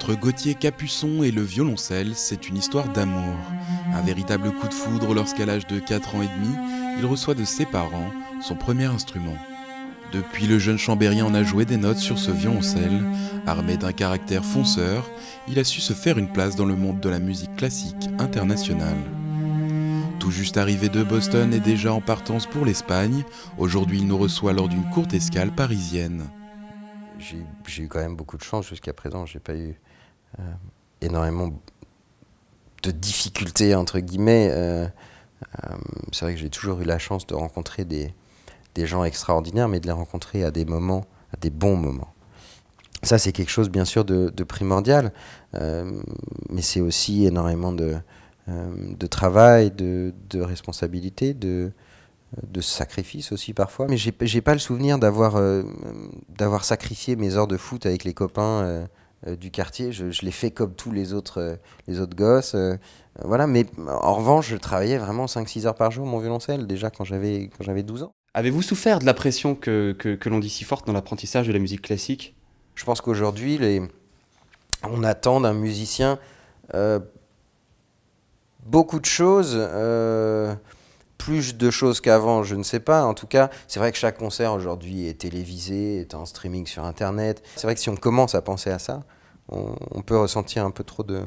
Entre Gauthier Capuçon et le violoncelle, c'est une histoire d'amour. Un véritable coup de foudre lorsqu'à l'âge de 4 ans et demi, il reçoit de ses parents son premier instrument. Depuis, le jeune chambérien en a joué des notes sur ce violoncelle. Armé d'un caractère fonceur, il a su se faire une place dans le monde de la musique classique internationale. Tout juste arrivé de Boston et déjà en partance pour l'Espagne, aujourd'hui il nous reçoit lors d'une courte escale parisienne j'ai eu quand même beaucoup de chance jusqu'à présent. J'ai pas eu euh, énormément de difficultés entre guillemets. Euh, euh, c'est vrai que j'ai toujours eu la chance de rencontrer des, gens extraordinaires, mais de les rencontrer à des moments, à des bons moments. Ça, c'est quelque chose bien sûr de, primordial, mais c'est aussi énormément de, travail, de, de responsabilité, de, de sacrifice aussi parfois, mais j'ai pas le souvenir euh, d'avoir sacrifié mes heures de foot avec les copains euh, euh, du quartier. Je, je l'ai fait comme tous les autres les autres gosses, voilà. Mais en revanche, je travaillais vraiment 5-6 heures par jour mon violoncelle déjà quand j'avais quand 12 ans. Avez-vous souffert de la pression que, l'on dit si forte dans l'apprentissage de la musique classique Je pense qu'aujourd'hui, les... on attend d'un musicien beaucoup de choses plus de choses qu'avant, je ne sais pas. En tout cas, c'est vrai que chaque concert aujourd'hui est télévisé, est en streaming sur Internet. C'est vrai que si on commence à penser à ça, on, peut ressentir un peu trop de,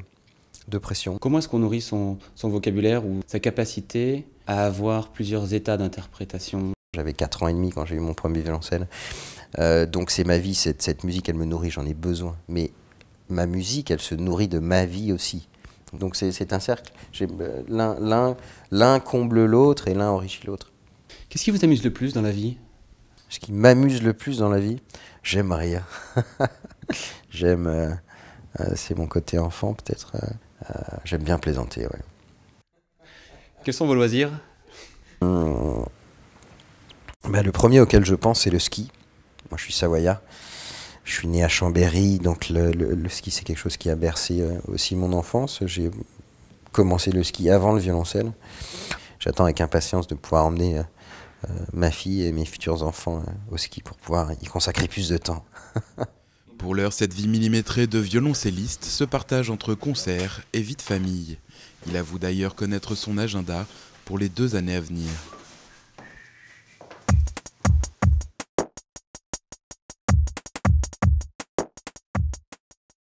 pression. Comment est-ce qu'on nourrit son, vocabulaire ou sa capacité à avoir plusieurs états d'interprétation J'avais 4 ans et demi quand j'ai eu mon premier violoncelle. Euh, donc c'est ma vie, cette, cette musique, elle me nourrit, j'en ai besoin. Mais ma musique, elle se nourrit de ma vie aussi. Donc c'est un cercle. Euh, l'un comble l'autre et l'un enrichit l'autre. Qu'est-ce qui vous amuse le plus dans la vie Ce qui m'amuse le plus dans la vie, j'aime rire. j'aime, euh, euh, c'est mon côté enfant peut-être. j'aime bien plaisanter. oui. Quels sont vos loisirs hmm. ben, Le premier auquel je pense, c'est le ski. Moi, je suis savoyard je suis né à Chambéry, donc le, ski c'est quelque chose qui a bercé euh, aussi mon enfance. J'ai commencé le ski avant le violoncelle. J'attends avec impatience de pouvoir emmener euh, euh, ma fille et mes futurs enfants au ski pour pouvoir y consacrer plus de temps. pour l'heure, cette vie millimétrée de violoncelliste se partage entre concerts et vie de famille. Il avoue d'ailleurs connaître son agenda pour les deux années à venir.